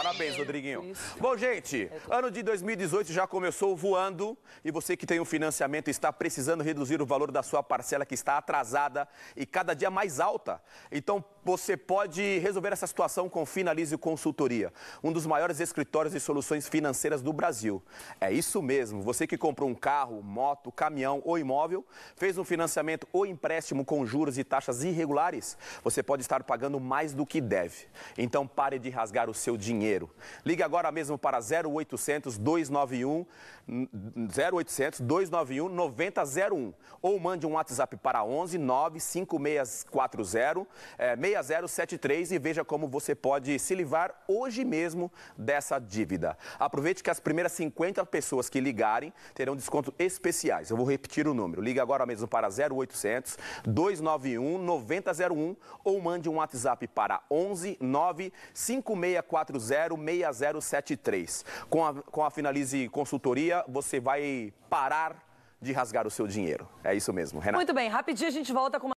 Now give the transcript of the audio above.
Parabéns, Rodriguinho. Bom, gente, é ano de 2018 já começou voando e você que tem um financiamento está precisando reduzir o valor da sua parcela que está atrasada e cada dia mais alta. Então, você pode resolver essa situação com Finalize Consultoria, um dos maiores escritórios de soluções financeiras do Brasil. É isso mesmo, você que comprou um carro, moto, caminhão ou imóvel, fez um financiamento ou empréstimo com juros e taxas irregulares, você pode estar pagando mais do que deve. Então, pare de rasgar o seu dinheiro dinheiro. Ligue agora mesmo para 0800 291 0800 291 9001 ou mande um WhatsApp para 11 95640 6073 e veja como você pode se livrar hoje mesmo dessa dívida. Aproveite que as primeiras 50 pessoas que ligarem terão desconto especiais. Eu vou repetir o número. Ligue agora mesmo para 0800 291 9001 ou mande um WhatsApp para 11 95640 306073. Com a, com a Finalize Consultoria, você vai parar de rasgar o seu dinheiro. É isso mesmo, Renato. Muito bem, rapidinho a gente volta com uma.